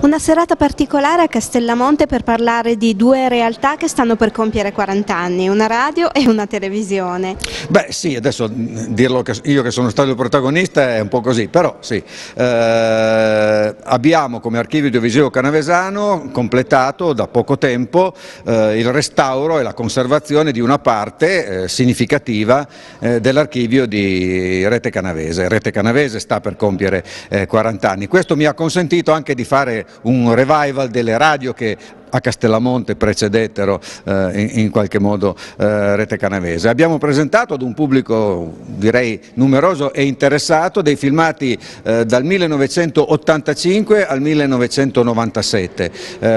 Una serata particolare a Castellamonte per parlare di due realtà che stanno per compiere 40 anni, una radio e una televisione. Beh sì, adesso mm, dirlo che io che sono stato il protagonista è un po' così, però sì. Eh, abbiamo come archivio audiovisivo canavesano completato da poco tempo eh, il restauro e la conservazione di una parte eh, significativa eh, dell'archivio di Rete Canavese. Rete Canavese sta per compiere 40 eh, anni. Questo mi ha consentito anche di fare un revival delle radio che a Castellamonte precedettero eh, in, qualche modo eh, Rete Canavese. Abbiamo presentato ad un pubblico direi numeroso e interessato dei filmati eh, dal 1985 al 1997,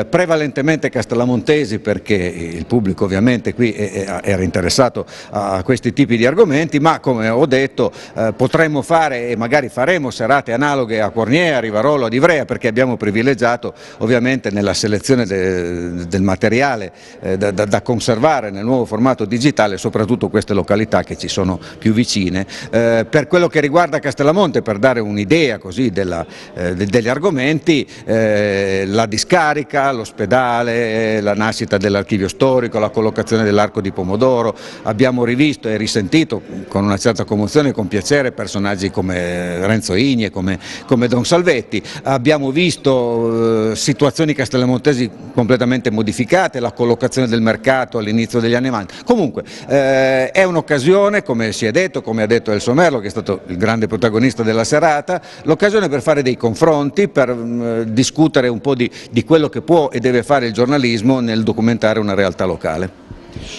prevalentemente castellamontesi perché il pubblico ovviamente qui era interessato a questi tipi di argomenti, ma come ho detto potremmo fare e magari faremo serate analoghe a Cornier, a Rivarolo, ad Ivrea perché abbiamo privilegiato ovviamente nella selezione del eh, del materiale eh, da, da, da, conservare nel nuovo formato digitale, soprattutto queste località che ci sono più vicine. Eh, per quello che riguarda Castellamonte, per dare un'idea così degli argomenti, la discarica, l'ospedale, la nascita dell'archivio storico, la collocazione dell'arco di Pomodoro, abbiamo rivisto e risentito con una certa commozione e con piacere personaggi come Renzo Igni come, come Don Salvetti, abbiamo visto situazioni castellamontesi completamente completamente modificate, la collocazione del mercato all'inizio degli anni 90. Comunque eh, è un'occasione, come si è detto, come ha detto Elso Merlo, che è stato il grande protagonista della serata, l'occasione per fare dei confronti, per mh, mm, discutere un po' di, di quello che può e deve fare il giornalismo nel documentare una realtà locale.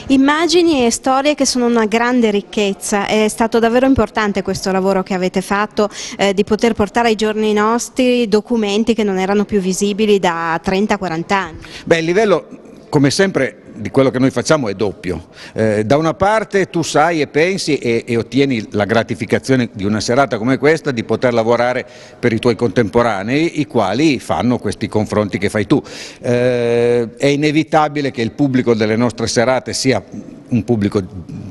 Immagini e storie che sono una grande ricchezza, è stato davvero importante questo lavoro che avete fatto eh, di poter portare ai giorni nostri documenti che non erano più visibili da 30-40 anni. Beh, il livello come sempre di quello che noi facciamo è doppio. Eh, da una parte tu sai e pensi e, e, ottieni la gratificazione di una serata come questa di poter lavorare per i tuoi contemporanei, i quali fanno questi confronti che fai tu. Eh, è inevitabile che il pubblico delle nostre serate sia un pubblico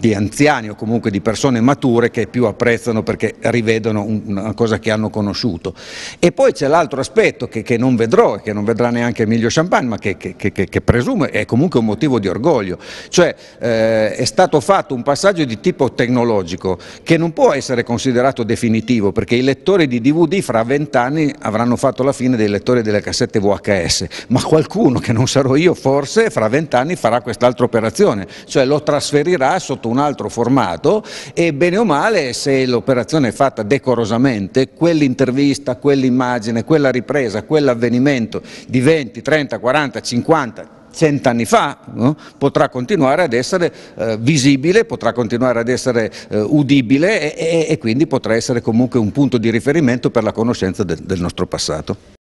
di anziani o comunque di persone mature che più apprezzano perché rivedono una cosa che hanno conosciuto. E poi c'è l'altro aspetto che, che, non vedrò e che non vedrà neanche Emilio Champagne, ma che, che, che, presumo è comunque un motivo di orgoglio, cioè eh, è stato fatto un passaggio di tipo tecnologico che non può essere considerato definitivo perché i lettori di DVD fra vent'anni avranno fatto la fine dei lettori delle cassette VHS, ma qualcuno che non sarò io forse fra vent'anni farà quest'altra operazione, cioè lo trasferirà sotto un altro formato e bene o male se l'operazione è fatta decorosamente, quell'intervista, quell'immagine, quella ripresa, quell'avvenimento di 20, 30, 40, 50, cent'anni fa, no? potrà continuare ad essere eh, visibile, potrà continuare ad essere eh, udibile e, e, e, quindi potrà essere comunque un punto di riferimento per la conoscenza de, del nostro passato.